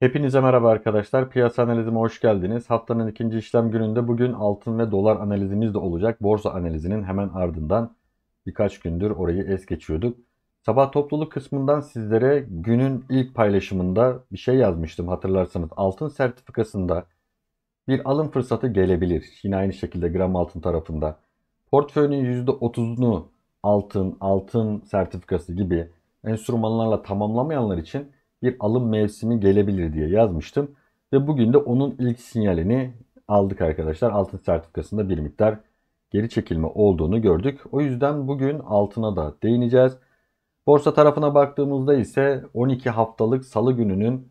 Hepinize merhaba arkadaşlar. Piyasa analizime hoş geldiniz. Haftanın ikinci işlem gününde bugün altın ve dolar analizimiz de olacak. Borsa analizinin hemen ardından birkaç gündür orayı es geçiyorduk. Sabah topluluk kısmından sizlere günün ilk paylaşımında bir şey yazmıştım hatırlarsanız. Altın sertifikasında bir alım fırsatı gelebilir. Yine aynı şekilde gram altın tarafında. Portföyünün %30'unu altın, altın sertifikası gibi enstrümanlarla tamamlamayanlar için bir alım mevsimi gelebilir diye yazmıştım. Ve bugün de onun ilk sinyalini aldık arkadaşlar. Altın sertifikasında bir miktar geri çekilme olduğunu gördük. O yüzden bugün altına da değineceğiz. Borsa tarafına baktığımızda ise 12 haftalık salı gününün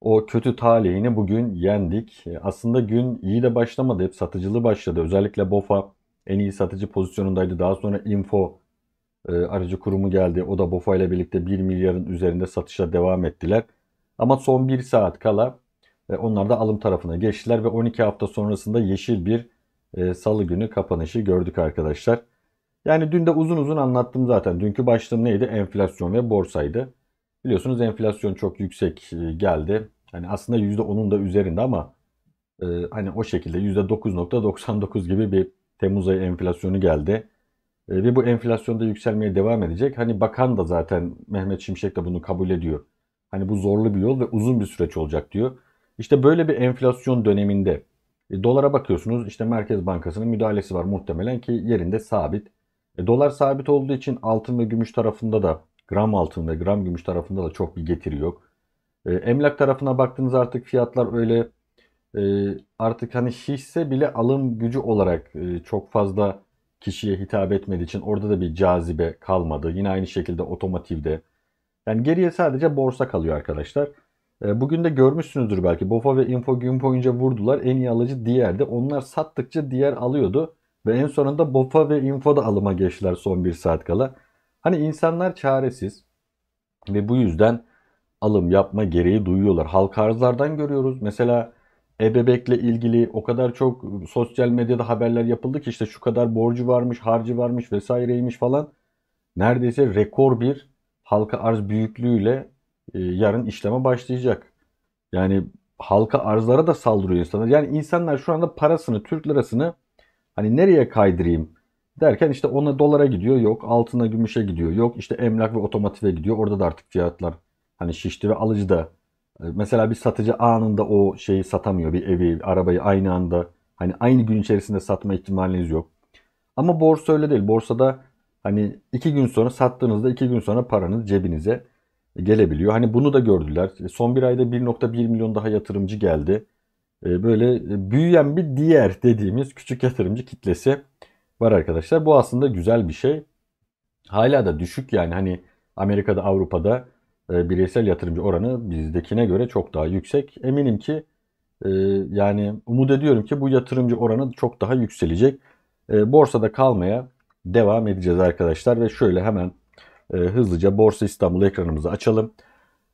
o kötü talihini bugün yendik. E, aslında gün iyi de başlamadı. Hep satıcılı başladı. Özellikle BOFA en iyi satıcı pozisyonundaydı. Daha sonra Info ee, aracı kurumu geldi. O da BOFA ile birlikte 1 milyarın üzerinde satışa devam ettiler. Ama son 1 saat kala e, onlar da alım tarafına geçtiler ve 12 hafta sonrasında yeşil bir e, salı günü kapanışı gördük arkadaşlar. Yani dün de uzun uzun anlattım zaten. Dünkü başlığım neydi? Enflasyon ve borsaydı. Biliyorsunuz enflasyon çok yüksek e, geldi. Hani aslında %10'un da üzerinde ama hani o şekilde %9.99 gibi bir Temmuz ayı enflasyonu geldi. Ee, ve bu enflasyonda yükselmeye devam edecek. Hani bakan da zaten Mehmet Şimşek de bunu kabul ediyor. Hani bu zorlu bir yol ve uzun bir süreç olacak diyor. İşte böyle bir enflasyon döneminde e, dolara bakıyorsunuz işte Merkez Bankası'nın müdahalesi var muhtemelen ki yerinde sabit. E, dolar sabit olduğu için altın ve gümüş tarafında da gram altın ve gram gümüş tarafında da çok bir getiri yok. E, emlak tarafına baktığınız artık fiyatlar öyle e, artık hani hisse bile alım gücü olarak e, çok fazla kişiye hitap etmediği için orada da bir cazibe kalmadı. Yine aynı şekilde otomotivde. Yani geriye sadece borsa kalıyor arkadaşlar. E, bugün de görmüşsünüzdür belki. Bofa ve Info gün boyunca vurdular. En iyi alıcı diğerdi. Onlar sattıkça diğer alıyordu. Ve en sonunda Bofa ve Info da alıma geçtiler son bir saat kala. Hani insanlar çaresiz. Ve bu yüzden alım yapma gereği duyuyorlar. Halka arzlardan görüyoruz. Mesela ebebekle ilgili o kadar çok sosyal medyada haberler yapıldı ki işte şu kadar borcu varmış, harcı varmış vesaireymiş falan. Neredeyse rekor bir halka arz büyüklüğüyle e, yarın işleme başlayacak. Yani halka arzlara da saldırıyor insanlar. Yani insanlar şu anda parasını, Türk lirasını hani nereye kaydırayım derken işte ona dolara gidiyor yok, altına gümüşe gidiyor yok, işte emlak ve otomotive gidiyor. Orada da artık fiyatlar hani şişti ve alıcı da ee, mesela bir satıcı anında o şeyi satamıyor. Bir evi, arabayı aynı anda hani aynı gün içerisinde satma ihtimaliniz yok. Ama borsa öyle değil. Borsada hani iki gün sonra sattığınızda iki gün sonra paranız cebinize gelebiliyor. Hani bunu da gördüler. E, son bir ayda 1.1 milyon daha yatırımcı geldi. E, böyle büyüyen bir diğer dediğimiz küçük yatırımcı kitlesi var arkadaşlar. Bu aslında güzel bir şey. Hala da düşük yani hani Amerika'da Avrupa'da e, bireysel yatırımcı oranı bizdekine göre çok daha yüksek. Eminim ki e, yani umut ediyorum ki bu yatırımcı oranı çok daha yükselecek. E, borsada kalmaya devam edeceğiz arkadaşlar ve şöyle hemen hızlıca Borsa İstanbul ekranımızı açalım.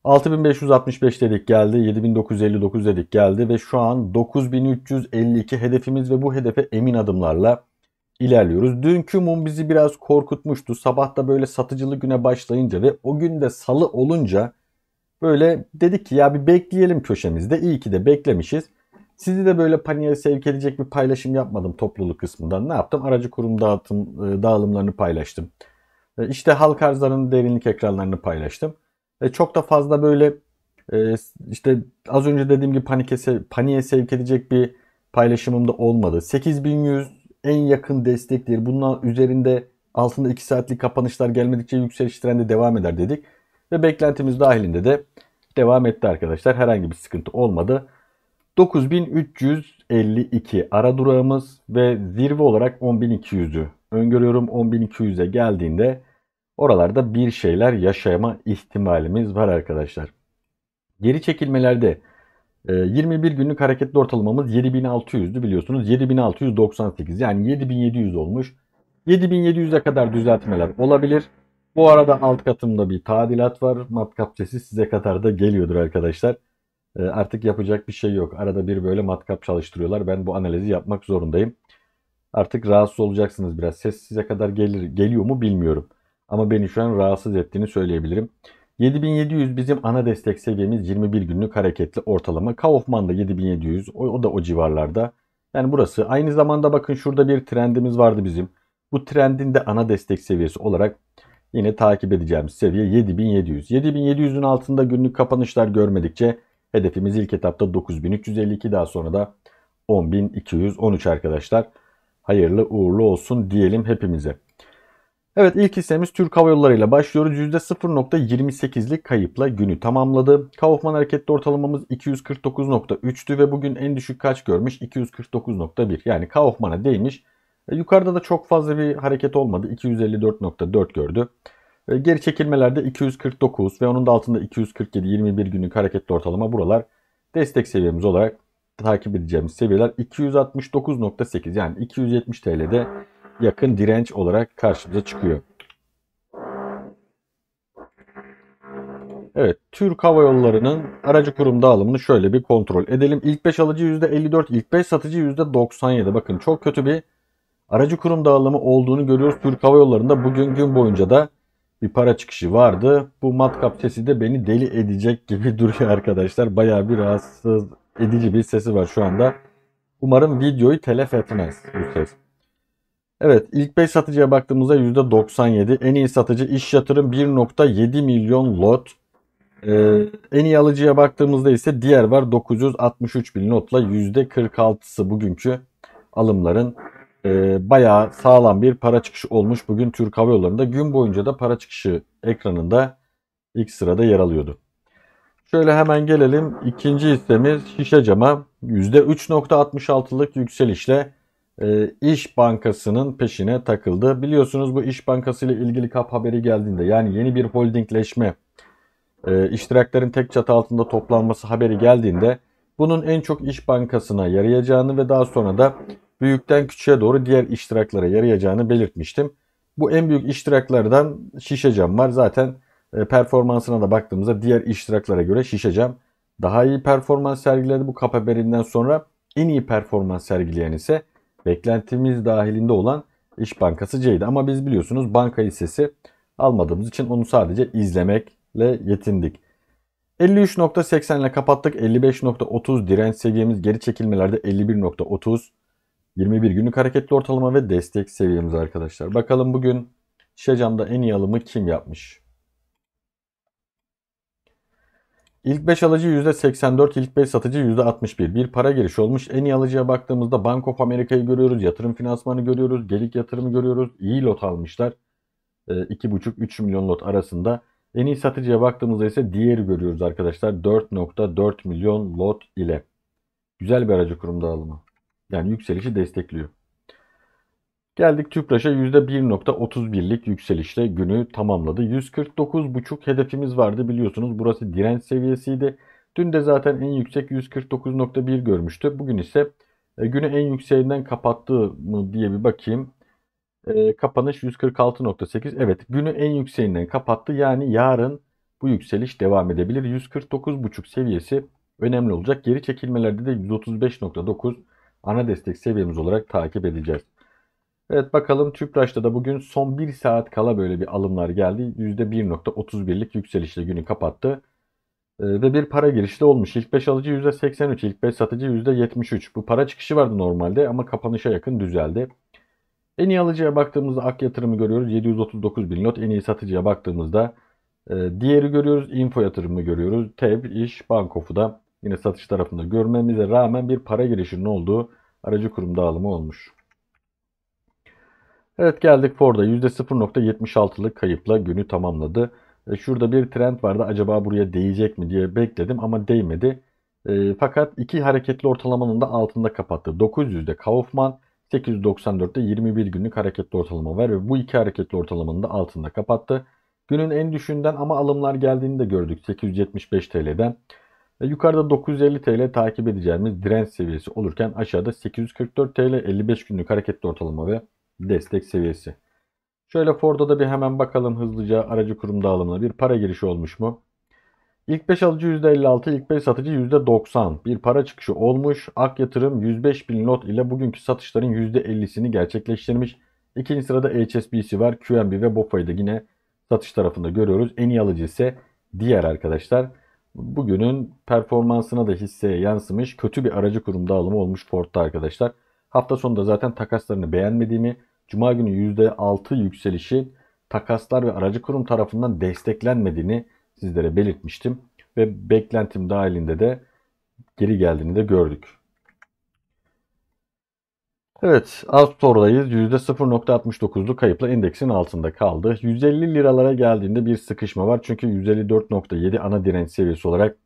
6565 dedik geldi, 7959 dedik geldi ve şu an 9352 hedefimiz ve bu hedefe emin adımlarla ilerliyoruz. Dünkü mum bizi biraz korkutmuştu. Sabah da böyle satıcılı güne başlayınca ve o gün de salı olunca böyle dedik ki ya bir bekleyelim köşemizde. İyi ki de beklemişiz. Sizi de böyle paniğe sevk edecek bir paylaşım yapmadım topluluk kısmından. Ne yaptım? Aracı kurum dağıtım, e, dağılımlarını paylaştım. E, işte halk arzlarının derinlik ekranlarını paylaştım. E, çok da fazla böyle işte az önce dediğim gibi panike, paniğe sevk edecek bir paylaşımım da olmadı. 8100 en yakın destektir. Bundan üzerinde altında 2 saatlik kapanışlar gelmedikçe yükseliş trendi devam eder dedik. Ve beklentimiz dahilinde de devam etti arkadaşlar. Herhangi bir sıkıntı olmadı. 9352 ara durağımız ve zirve olarak 10200'ü öngörüyorum. 10200'e geldiğinde oralarda bir şeyler yaşama ihtimalimiz var arkadaşlar. Geri çekilmelerde 21 ee, günlük hareketli ortalamamız 7600'dü biliyorsunuz. 7698 yani 7700 olmuş. 7700'e kadar düzeltmeler olabilir. Bu arada alt katımda bir tadilat var. Matkap sesi size kadar da geliyordur arkadaşlar. Ee, artık yapacak bir şey yok. Arada bir böyle matkap çalıştırıyorlar. Ben bu analizi yapmak zorundayım. Artık rahatsız olacaksınız biraz. Ses size kadar gelir, geliyor mu bilmiyorum. Ama beni şu an rahatsız ettiğini söyleyebilirim. 7700 bizim ana destek seviyemiz 21 günlük hareketli ortalama. Kaufman'da 7700 o, o da o civarlarda. Yani burası aynı zamanda bakın şurada bir trendimiz vardı bizim. Bu trendin de ana destek seviyesi olarak yine takip edeceğimiz seviye 7700. 7700'ün altında günlük kapanışlar görmedikçe hedefimiz ilk etapta 9352 daha sonra da 10213 arkadaşlar. Hayırlı uğurlu olsun diyelim hepimize. Evet ilk hissemiz Türk Hava Yolları ile başlıyoruz. %0.28'lik kayıpla günü tamamladı. Kaufman hareketli ortalamamız 249.3'tü ve bugün en düşük kaç görmüş? 249.1 yani Kaufman'a değmiş. E, yukarıda da çok fazla bir hareket olmadı. 254.4 gördü. E, geri çekilmelerde 249 ve onun da altında 247 21 günlük hareketli ortalama buralar destek seviyemiz olarak takip edeceğimiz seviyeler 269.8 yani 270 TL'de yakın direnç olarak karşımıza çıkıyor. Evet, Türk Hava Yolları'nın aracı kurum dağılımını şöyle bir kontrol edelim. İlk 5 alıcı %54, ilk 5 satıcı %97. Bakın çok kötü bir aracı kurum dağılımı olduğunu görüyoruz. Türk Hava Yolları'nda bugün gün boyunca da bir para çıkışı vardı. Bu matkap sesi de beni deli edecek gibi duruyor arkadaşlar. Baya bir rahatsız edici bir sesi var şu anda. Umarım videoyu telef etmez bu ses. Evet ilk 5 satıcıya baktığımızda %97. En iyi satıcı iş yatırım 1.7 milyon lot. Ee, en iyi alıcıya baktığımızda ise diğer var 963 bin lotla %46'sı bugünkü alımların e, bayağı sağlam bir para çıkışı olmuş bugün Türk Hava Yolları'nda. Gün boyunca da para çıkışı ekranında ilk sırada yer alıyordu. Şöyle hemen gelelim ikinci hissemiz şişe cama %3.66'lık yükselişle e, İş Bankası'nın peşine takıldı. Biliyorsunuz bu İş Bankası ile ilgili kap haberi geldiğinde yani yeni bir holdingleşme, e, tek çatı altında toplanması haberi geldiğinde bunun en çok İş Bankası'na yarayacağını ve daha sonra da büyükten küçüğe doğru diğer iştiraklara yarayacağını belirtmiştim. Bu en büyük iştiraklardan şişecam var. Zaten e, performansına da baktığımızda diğer iştiraklara göre şişecam daha iyi performans sergiledi bu kap haberinden sonra. En iyi performans sergileyen ise beklentimiz dahilinde olan İş Bankası C'ydi. Ama biz biliyorsunuz banka hissesi almadığımız için onu sadece izlemekle yetindik. 53.80 ile kapattık. 55.30 direnç seviyemiz geri çekilmelerde 51.30. 21 günlük hareketli ortalama ve destek seviyemiz arkadaşlar. Bakalım bugün Şecam'da en iyi alımı kim yapmış? İlk 5 alıcı %84, ilk 5 satıcı %61. Bir para girişi olmuş. En iyi alıcıya baktığımızda Bank of America'yı görüyoruz. Yatırım finansmanı görüyoruz. Gelik yatırımı görüyoruz. İyi lot almışlar. 2,5-3 ee, milyon lot arasında. En iyi satıcıya baktığımızda ise diğeri görüyoruz arkadaşlar. 4.4 milyon lot ile. Güzel bir aracı kurum dağılımı. Yani yükselişi destekliyor. Geldik Tüpraş'a %1.31'lik yükselişle günü tamamladı. 149.5 hedefimiz vardı biliyorsunuz. Burası direnç seviyesiydi. Dün de zaten en yüksek 149.1 görmüştü. Bugün ise e, günü en yükseğinden kapattı mı diye bir bakayım. E, kapanış 146.8. Evet günü en yükseğinden kapattı. Yani yarın bu yükseliş devam edebilir. 149.5 seviyesi önemli olacak. Geri çekilmelerde de 135.9 ana destek seviyemiz olarak takip edeceğiz. Evet bakalım Tüpraş'ta da bugün son 1 saat kala böyle bir alımlar geldi. %1.31'lik yükselişle günü kapattı. Ee, ve bir para girişi de olmuş. İlk 5 alıcı %83, ilk 5 satıcı %73. Bu para çıkışı vardı normalde ama kapanışa yakın düzeldi. En iyi alıcıya baktığımızda Ak Yatırım'ı görüyoruz. 739 bin lot. En iyi satıcıya baktığımızda e, diğeri görüyoruz. Info Yatırım'ı görüyoruz. TEB, İş, Bankof'u da yine satış tarafında görmemize rağmen bir para girişinin olduğu aracı kurum dağılımı olmuş. Evet geldik Ford'a %0.76'lık kayıpla günü tamamladı. E, şurada bir trend vardı acaba buraya değecek mi diye bekledim ama değmedi. E, fakat iki hareketli ortalamanın da altında kapattı. 900'de Kaufman 894'te 21 günlük hareketli ortalama var ve bu iki hareketli ortalamanın da altında kapattı. Günün en düşüğünden ama alımlar geldiğini de gördük 875 TL'den. E, yukarıda 950 TL takip edeceğimiz direnç seviyesi olurken aşağıda 844 TL 55 günlük hareketli ortalama ve destek seviyesi. Şöyle Ford'a da bir hemen bakalım hızlıca aracı kurum dağılımına bir para girişi olmuş mu? İlk 5 alıcı %56, ilk 5 satıcı %90. Bir para çıkışı olmuş. Ak Yatırım 105 bin not ile bugünkü satışların %50'sini gerçekleştirmiş. İkinci sırada HSBC var. QNB ve BOFA'yı da yine satış tarafında görüyoruz. En iyi alıcı ise diğer arkadaşlar. Bugünün performansına da hisseye yansımış kötü bir aracı kurum dağılımı olmuş Ford'da arkadaşlar. Hafta sonunda zaten takaslarını beğenmediğimi, cuma günü %6 yükselişi takaslar ve aracı kurum tarafından desteklenmediğini sizlere belirtmiştim. Ve beklentim dahilinde de geri geldiğini de gördük. Evet, Astor'dayız. %0.69'lu kayıpla endeksin altında kaldı. 150 liralara geldiğinde bir sıkışma var. Çünkü 154.7 ana direnç seviyesi olarak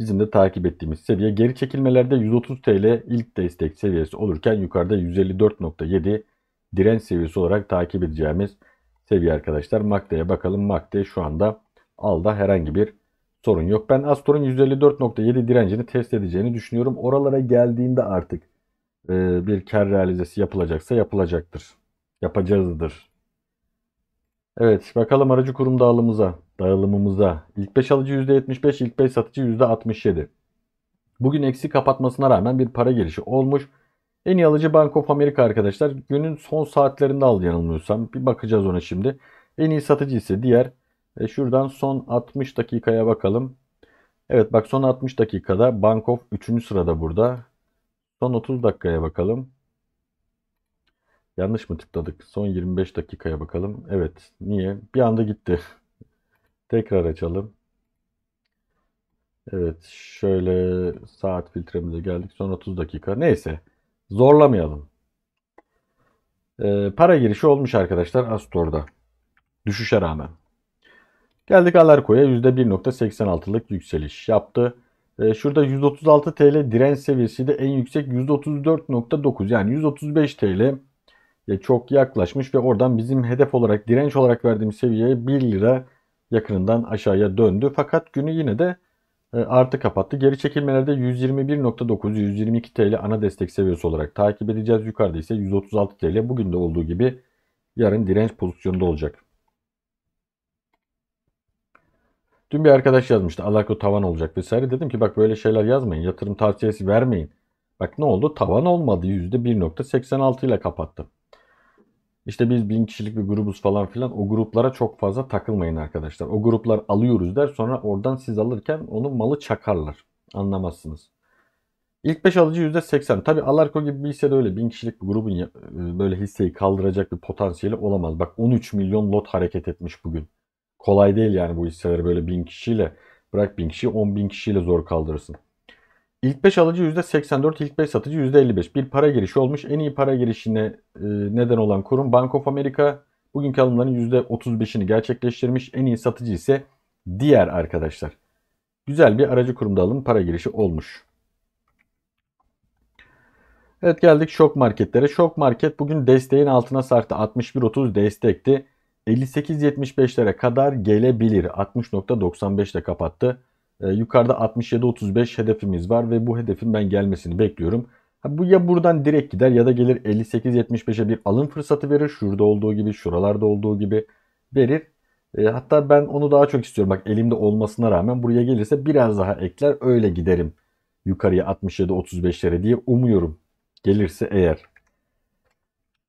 bizim de takip ettiğimiz seviye. Geri çekilmelerde 130 TL ilk destek seviyesi olurken yukarıda 154.7 direnç seviyesi olarak takip edeceğimiz seviye arkadaşlar. MACD'ye bakalım. MACD şu anda alda herhangi bir sorun yok. Ben Astor'un 154.7 direncini test edeceğini düşünüyorum. Oralara geldiğinde artık e, bir kar realizesi yapılacaksa yapılacaktır. Yapacağızdır. Evet bakalım aracı kurum dağılımıza dağılımımıza. İlk 5 alıcı %75, ilk 5 satıcı %67. Bugün eksi kapatmasına rağmen bir para girişi olmuş. En iyi alıcı Bank of America arkadaşlar. Günün son saatlerinde aldı yanılmıyorsam. Bir bakacağız ona şimdi. En iyi satıcı ise diğer. E şuradan son 60 dakikaya bakalım. Evet bak son 60 dakikada Bank of 3. sırada burada. Son 30 dakikaya bakalım. Yanlış mı tıkladık? Son 25 dakikaya bakalım. Evet. Niye? Bir anda gitti. Tekrar açalım. Evet şöyle saat filtremize geldik. Son 30 dakika. Neyse zorlamayalım. Ee, para girişi olmuş arkadaşlar Astor'da. Düşüşe rağmen. Geldik Alarko'ya %1.86'lık yükseliş yaptı. Ee, şurada 136 TL direnç seviyesi de en yüksek 134.9 yani 135 TL e, çok yaklaşmış ve oradan bizim hedef olarak direnç olarak verdiğimiz seviyeye 1 lira yakınından aşağıya döndü. Fakat günü yine de e, artı kapattı. Geri çekilmelerde 121.9 122 TL ana destek seviyesi olarak takip edeceğiz. Yukarıda ise 136 TL bugün de olduğu gibi yarın direnç pozisyonunda olacak. Dün bir arkadaş yazmıştı. Alako tavan olacak vesaire. Dedim ki bak böyle şeyler yazmayın. Yatırım tavsiyesi vermeyin. Bak ne oldu? Tavan olmadı. %1.86 ile kapattım. İşte biz bin kişilik bir grubuz falan filan. O gruplara çok fazla takılmayın arkadaşlar. O gruplar alıyoruz der sonra oradan siz alırken onun malı çakarlar. Anlamazsınız. İlk 5 alıcı %80. Tabi Alarko gibi bir hisse de öyle. bin kişilik bir grubun böyle hisseyi kaldıracak bir potansiyeli olamaz. Bak 13 milyon lot hareket etmiş bugün. Kolay değil yani bu hisseleri böyle bin kişiyle. Bırak bin kişi 10 bin kişiyle zor kaldırırsın. İlk 5 alıcı %84, ilk 5 satıcı %55. Bir para girişi olmuş. En iyi para girişine e, neden olan kurum Bank of America. Bugünkü alımların %35'ini gerçekleştirmiş. En iyi satıcı ise diğer arkadaşlar. Güzel bir aracı kurumda alım para girişi olmuş. Evet geldik şok marketlere. Şok market bugün desteğin altına sarktı. 61.30 destekti. 58.75'lere kadar gelebilir. 60.95'te kapattı. Ee, yukarıda 67-35 hedefimiz var ve bu hedefin ben gelmesini bekliyorum. bu ya buradan direkt gider ya da gelir 58-75'e bir alım fırsatı verir. Şurada olduğu gibi, şuralarda olduğu gibi verir. Ee, hatta ben onu daha çok istiyorum. Bak elimde olmasına rağmen buraya gelirse biraz daha ekler öyle giderim yukarıya 67-35'lere diye umuyorum. Gelirse eğer.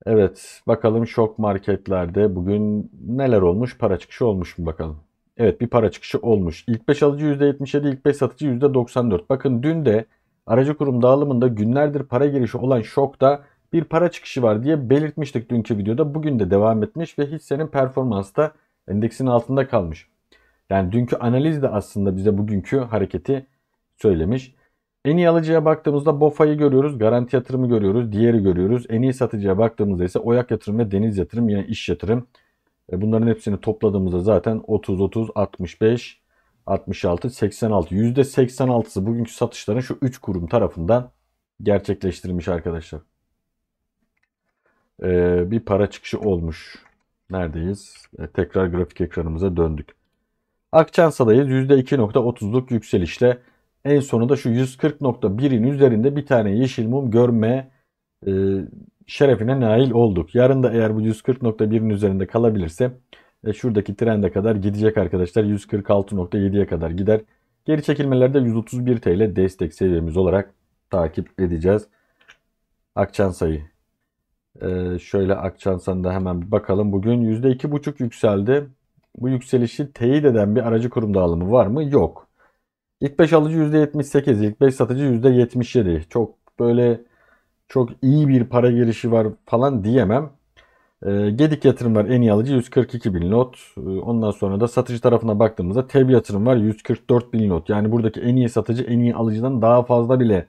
Evet bakalım şok marketlerde bugün neler olmuş para çıkışı olmuş mu bakalım. Evet bir para çıkışı olmuş. İlk 5 alıcı %77, ilk 5 satıcı %94. Bakın dün de aracı kurum dağılımında günlerdir para girişi olan şokta bir para çıkışı var diye belirtmiştik dünkü videoda. Bugün de devam etmiş ve hissenin performansı da endeksin altında kalmış. Yani dünkü analiz de aslında bize bugünkü hareketi söylemiş. En iyi alıcıya baktığımızda BOFA'yı görüyoruz, garanti yatırımı görüyoruz, diğeri görüyoruz. En iyi satıcıya baktığımızda ise Oyak yatırım ve deniz yatırım yani iş yatırım e, bunların hepsini topladığımızda zaten 30, 30, 65, 66, 86. %86'sı bugünkü satışların şu 3 kurum tarafından gerçekleştirilmiş arkadaşlar. Ee, bir para çıkışı olmuş. Neredeyiz? Ee, tekrar grafik ekranımıza döndük. Akçansa'dayız. %2.30'luk yükselişle en sonunda şu 140.1'in üzerinde bir tane yeşil mum görme e, şerefine nail olduk. Yarın da eğer bu 140.1'in üzerinde kalabilirse e, şuradaki trende kadar gidecek arkadaşlar. 146.7'ye kadar gider. Geri çekilmelerde 131 TL destek seviyemiz olarak takip edeceğiz. Akçansa'yı. Ee, şöyle Akçansa'nda hemen bir bakalım. Bugün %2,5 yükseldi. Bu yükselişi teyit eden bir aracı kurum dağılımı var mı? Yok. İlk 5 alıcı %78, ilk 5 satıcı %77. Çok böyle çok iyi bir para girişi var falan diyemem. E, Gedik yatırım var en iyi alıcı 142 bin lot. E, ondan sonra da satıcı tarafına baktığımızda TEB yatırım var 144 bin lot. Yani buradaki en iyi satıcı en iyi alıcıdan daha fazla bile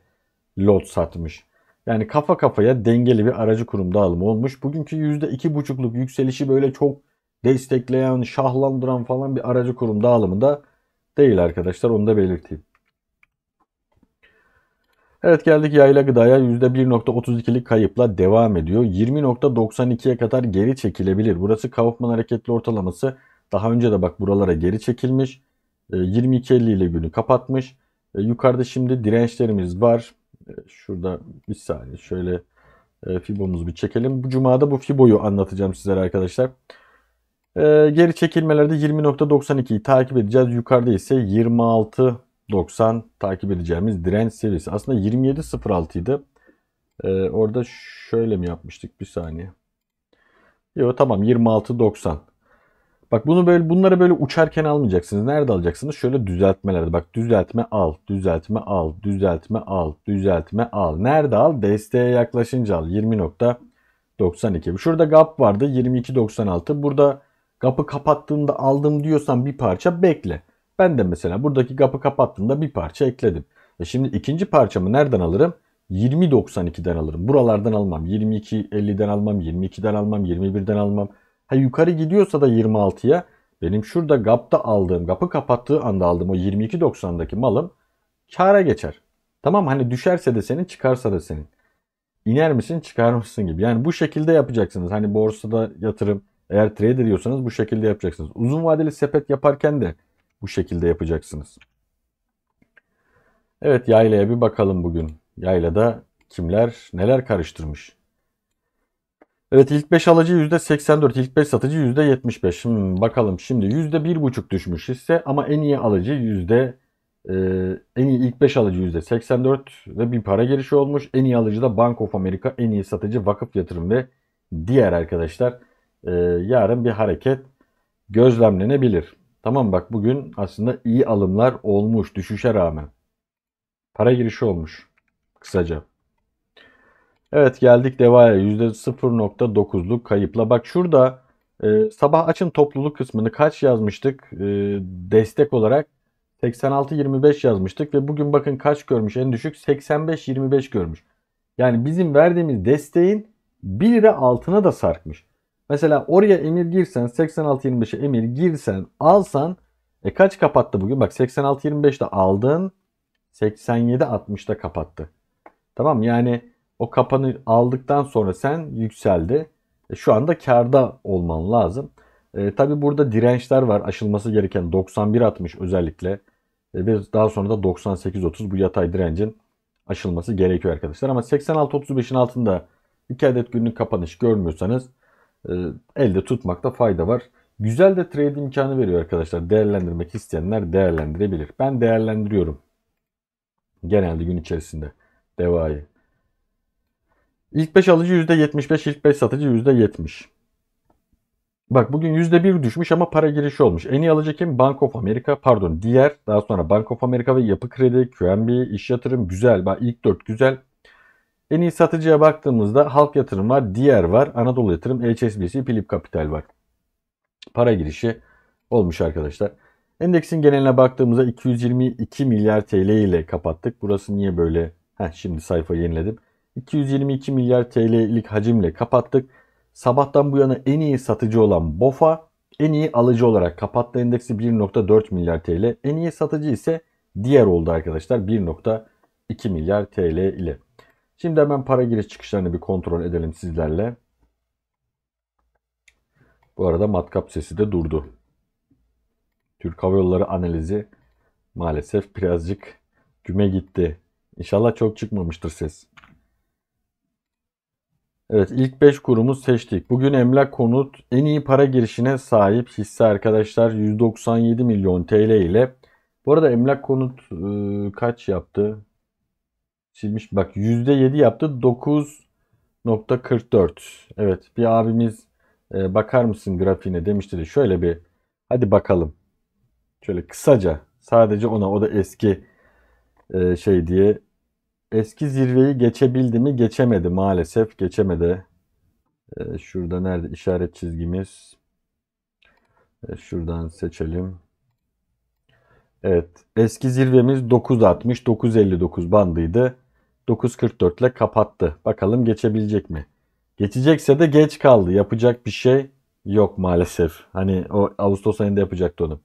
lot satmış. Yani kafa kafaya dengeli bir aracı kurum dağılımı olmuş. Bugünkü %2,5'luk yükselişi böyle çok destekleyen, şahlandıran falan bir aracı kurum dağılımında değil arkadaşlar. Onu da belirteyim. Evet geldik yayla gıdaya %1.32'lik kayıpla devam ediyor. 20.92'ye kadar geri çekilebilir. Burası Kaufman hareketli ortalaması. Daha önce de bak buralara geri çekilmiş. 22.50 ee, ile günü kapatmış. Ee, yukarıda şimdi dirençlerimiz var. Ee, şurada bir saniye şöyle e, Fibo'muzu bir çekelim. Bu cumada bu Fibo'yu anlatacağım sizlere arkadaşlar. Geri çekilmelerde 20.92'yi takip edeceğiz. Yukarıda ise 26 90 takip edeceğimiz direnç seviyesi. Aslında 27.06 idi. Ee, orada şöyle mi yapmıştık? Bir saniye. Yok tamam 26.90. Bak bunu böyle bunları böyle uçarken almayacaksınız. Nerede alacaksınız? Şöyle düzeltmelerde. Bak düzeltme al, düzeltme al, düzeltme al, düzeltme al. Nerede al? Desteğe yaklaşınca al. 20.92. Şurada gap vardı 22.96. Burada gapı kapattığında aldım diyorsan bir parça bekle. Ben de mesela buradaki gapı kapattığımda bir parça ekledim. E şimdi ikinci parçamı nereden alırım? 20.92'den alırım. Buralardan almam. 22.50'den almam, 22'den almam, 21'den almam. Ha yukarı gidiyorsa da 26'ya benim şurada GAP'ta aldığım, GAP'ı kapattığı anda aldığım o 22.90'daki malım kâra geçer. Tamam hani düşerse de senin, çıkarsa da senin. İner misin, çıkar mısın gibi. Yani bu şekilde yapacaksınız. Hani borsada yatırım, eğer trade ediyorsanız bu şekilde yapacaksınız. Uzun vadeli sepet yaparken de bu şekilde yapacaksınız. Evet yaylaya bir bakalım bugün. Yaylada kimler neler karıştırmış? Evet ilk 5 alıcı %84, ilk 5 satıcı %75. Şimdi hmm, bakalım şimdi %1,5 düşmüş ise ama en iyi alıcı yüzde e, en iyi ilk 5 alıcı %84 ve bir para girişi olmuş. En iyi alıcı da Bank of America, en iyi satıcı Vakıf Yatırım ve diğer arkadaşlar e, yarın bir hareket gözlemlenebilir. Tamam bak bugün aslında iyi alımlar olmuş düşüşe rağmen. Para girişi olmuş kısaca. Evet geldik Deva'ya %0.9'luk kayıpla. Bak şurada e, sabah açın topluluk kısmını kaç yazmıştık e, destek olarak? 86.25 yazmıştık ve bugün bakın kaç görmüş en düşük 85.25 görmüş. Yani bizim verdiğimiz desteğin 1 lira altına da sarkmış. Mesela oraya emir girsen 86.25'e emir girsen alsan e kaç kapattı bugün? Bak 86.25'te aldın 87.60'da kapattı. Tamam yani o kapanı aldıktan sonra sen yükseldi. E, şu anda karda olman lazım. E, Tabi burada dirençler var aşılması gereken 91.60 özellikle e, ve daha sonra da 98.30 bu yatay direncin aşılması gerekiyor arkadaşlar. Ama 86.35'in altında 2 adet günlük kapanış görmüyorsanız ee, elde tutmakta fayda var. Güzel de trade imkanı veriyor arkadaşlar. Değerlendirmek isteyenler değerlendirebilir. Ben değerlendiriyorum. Genelde gün içerisinde. Devayı. İlk 5 alıcı %75, ilk 5 satıcı %70. Bak bugün %1 düşmüş ama para girişi olmuş. En iyi alıcı kim? Bank of America. Pardon diğer. Daha sonra Bank of America ve Yapı Kredi, QNB, İş Yatırım güzel. Bak ilk 4 güzel. En iyi satıcıya baktığımızda Halk Yatırım var, Diğer var, Anadolu Yatırım, HSBC, Philip Capital var. Para girişi olmuş arkadaşlar. Endeksin geneline baktığımızda 222 milyar TL ile kapattık. Burası niye böyle? Heh, şimdi sayfa yeniledim. 222 milyar TL'lik hacimle kapattık. Sabahtan bu yana en iyi satıcı olan BOFA en iyi alıcı olarak kapattı endeksi 1.4 milyar TL. En iyi satıcı ise diğer oldu arkadaşlar 1.2 milyar TL ile. Şimdi hemen para giriş çıkışlarını bir kontrol edelim sizlerle. Bu arada matkap sesi de durdu. Türk Hava Yolları analizi maalesef birazcık güme gitti. İnşallah çok çıkmamıştır ses. Evet ilk 5 kurumu seçtik. Bugün emlak konut en iyi para girişine sahip hisse arkadaşlar 197 milyon TL ile. Bu arada emlak konut ıı, kaç yaptı? silmiş. Bak %7 yaptı. 9.44. Evet bir abimiz e, bakar mısın grafiğine demişti de şöyle bir hadi bakalım. Şöyle kısaca sadece ona o da eski e, şey diye eski zirveyi geçebildi mi? Geçemedi maalesef. Geçemedi. E, şurada nerede işaret çizgimiz? E, şuradan seçelim. Evet. Eski zirvemiz 9.60 9.59 bandıydı. 9.44 ile kapattı. Bakalım geçebilecek mi? Geçecekse de geç kaldı. Yapacak bir şey yok maalesef. Hani o Ağustos ayında yapacaktı onu.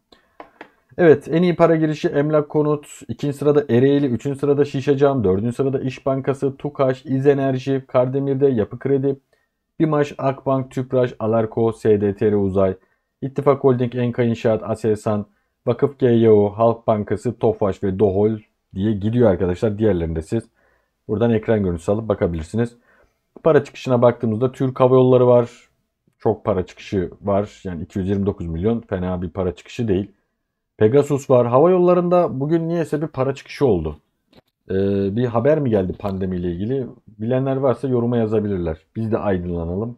Evet en iyi para girişi Emlak Konut, ikinci sırada Ereğli, üçüncü sırada Şişe Cam, dördüncü sırada İş Bankası, TUKAŞ, İz Enerji, Kardemir'de Yapı Kredi, Bimaş, Akbank, Tüpraş, Alarko, SDTR Uzay, İttifak Holding, Enka İnşaat, Aselsan, Vakıf GYO, Halk Bankası, Tofaş ve Dohol diye gidiyor arkadaşlar. Diğerlerinde siz Buradan ekran görüntüsü alıp bakabilirsiniz. Para çıkışına baktığımızda Türk Hava Yolları var. Çok para çıkışı var. Yani 229 milyon fena bir para çıkışı değil. Pegasus var. Hava yollarında bugün niyeyse bir para çıkışı oldu. Ee, bir haber mi geldi pandemiyle ilgili? Bilenler varsa yoruma yazabilirler. Biz de aydınlanalım.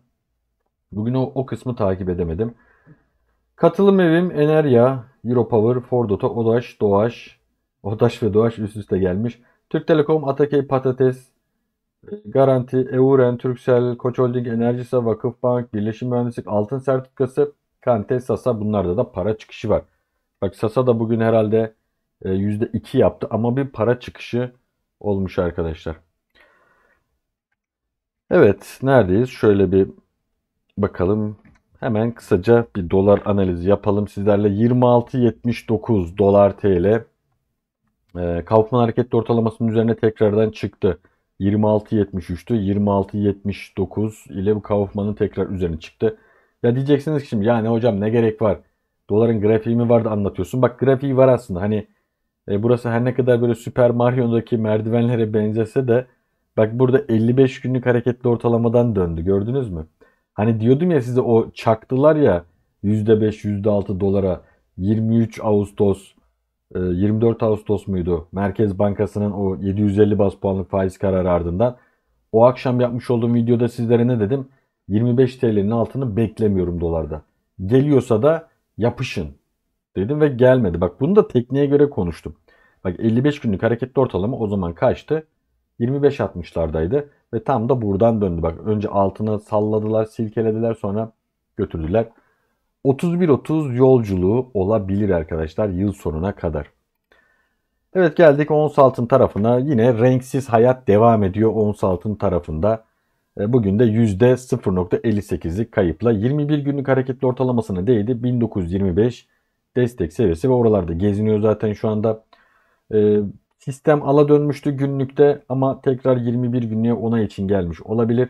Bugün o, o kısmı takip edemedim. Katılım evim Enerya, Europower, Ford Oto, Odaş, Doğaş, Odaş ve Doğaş üst üste gelmiş. Türk Telekom, Atakey, Patates, Garanti, Euren, Türksel, Koç Holding, Enerjisa, Vakıfbank, Birleşim Mühendislik, Altın Sertifikası, Kante, Sasa bunlarda da para çıkışı var. Bak Sasa da bugün herhalde %2 e, yaptı ama bir para çıkışı olmuş arkadaşlar. Evet neredeyiz? Şöyle bir bakalım. Hemen kısaca bir dolar analizi yapalım sizlerle. 26.79 dolar TL e, ee, Kaufman hareketli ortalamasının üzerine tekrardan çıktı. 26.73'tü. 26.79 ile bu Kaufman'ın tekrar üzerine çıktı. Ya diyeceksiniz ki şimdi yani hocam ne gerek var? Doların grafiği mi vardı anlatıyorsun. Bak grafiği var aslında. Hani e, burası her ne kadar böyle Super Mario'daki merdivenlere benzese de bak burada 55 günlük hareketli ortalamadan döndü. Gördünüz mü? Hani diyordum ya size o çaktılar ya %5 %6 dolara 23 Ağustos 24 ee, Ağustos muydu? Merkez Bankası'nın o 750 bas puanlık faiz kararı ardından o akşam yapmış olduğum videoda sizlere ne dedim? 25 TL'nin altını beklemiyorum dolarda. Geliyorsa da yapışın dedim ve gelmedi. Bak bunu da tekniğe göre konuştum. Bak 55 günlük hareketli ortalama o zaman kaçtı? 25 atmışlardaydı ve tam da buradan döndü. Bak önce altına salladılar, silkelediler sonra götürdüler. 31-30 yolculuğu olabilir arkadaşlar yıl sonuna kadar. Evet geldik ons altın tarafına. Yine renksiz hayat devam ediyor ons altın tarafında. E, bugün de %0.58'lik kayıpla 21 günlük hareketli ortalamasına değdi. 1925 destek seviyesi ve oralarda geziniyor zaten şu anda. E, sistem ala dönmüştü günlükte ama tekrar 21 günlüğe ona için gelmiş olabilir.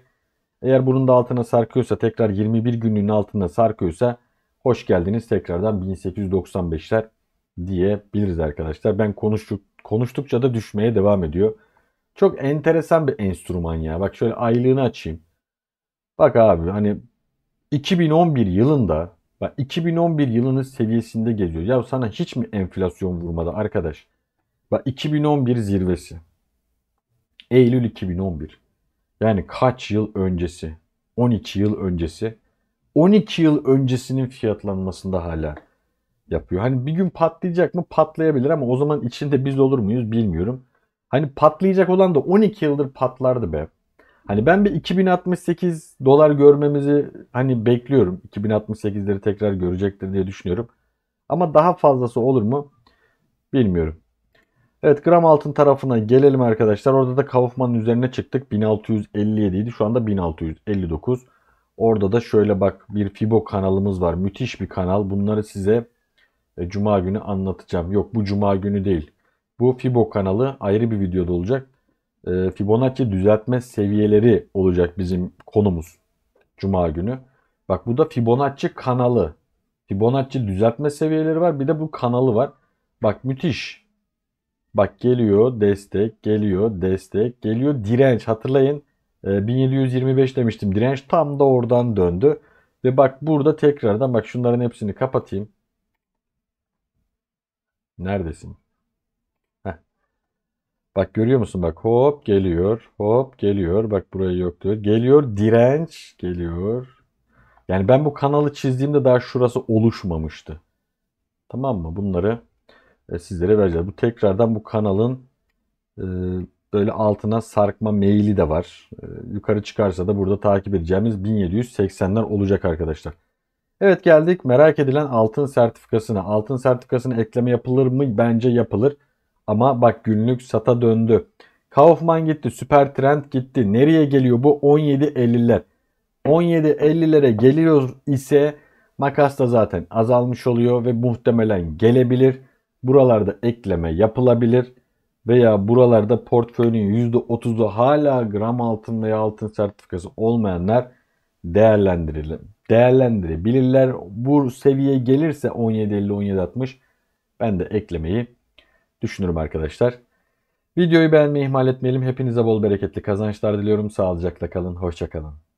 Eğer bunun da altına sarkıyorsa tekrar 21 günlüğün altında sarkıyorsa hoş geldiniz tekrardan 1895'ler diyebiliriz arkadaşlar. Ben konuştuk, konuştukça da düşmeye devam ediyor. Çok enteresan bir enstrüman ya. Bak şöyle aylığını açayım. Bak abi hani 2011 yılında bak 2011 yılının seviyesinde geliyor. Ya sana hiç mi enflasyon vurmadı arkadaş? Bak 2011 zirvesi. Eylül 2011. Yani kaç yıl öncesi? 12 yıl öncesi 12 yıl öncesinin fiyatlanmasında hala yapıyor. Hani bir gün patlayacak mı? Patlayabilir ama o zaman içinde biz olur muyuz bilmiyorum. Hani patlayacak olan da 12 yıldır patlardı be. Hani ben bir 2068 dolar görmemizi hani bekliyorum. 2068'leri tekrar görecektir diye düşünüyorum. Ama daha fazlası olur mu? Bilmiyorum. Evet gram altın tarafına gelelim arkadaşlar. Orada da Kaufman'ın üzerine çıktık. 1657 idi. Şu anda 1659. Orada da şöyle bak bir Fibo kanalımız var. Müthiş bir kanal. Bunları size e, cuma günü anlatacağım. Yok bu cuma günü değil. Bu Fibo kanalı ayrı bir videoda olacak. E, Fibonacci düzeltme seviyeleri olacak bizim konumuz cuma günü. Bak bu da Fibonacci kanalı. Fibonacci düzeltme seviyeleri var. Bir de bu kanalı var. Bak müthiş. Bak geliyor destek, geliyor destek, geliyor direnç. Hatırlayın 1725 ee, demiştim direnç tam da oradan döndü. Ve bak burada tekrardan bak şunların hepsini kapatayım. Neredesin? Heh. Bak görüyor musun? Bak hop geliyor. Hop geliyor. Bak buraya yok diyor. Geliyor direnç geliyor. Yani ben bu kanalı çizdiğimde daha şurası oluşmamıştı. Tamam mı? Bunları e, sizlere vereceğiz. Bu tekrardan bu kanalın e böyle altına sarkma meyili de var. Ee, yukarı çıkarsa da burada takip edeceğimiz 1780'ler olacak arkadaşlar. Evet geldik merak edilen altın sertifikasına. Altın sertifikasına ekleme yapılır mı? Bence yapılır. Ama bak günlük sata döndü. Kaufman gitti, Süper Trend gitti. Nereye geliyor bu? 17.50'ler. 17.50'lere geliyoruz ise makas da zaten azalmış oluyor ve muhtemelen gelebilir. Buralarda ekleme yapılabilir veya buralarda portföyünün %30'u hala gram altın veya altın sertifikası olmayanlar değerlendirilir. Değerlendirebilirler. Bu seviye gelirse 17.50-17.60 ben de eklemeyi düşünürüm arkadaşlar. Videoyu beğenmeyi ihmal etmeyelim. Hepinize bol bereketli kazançlar diliyorum. Sağlıcakla kalın. Hoşçakalın.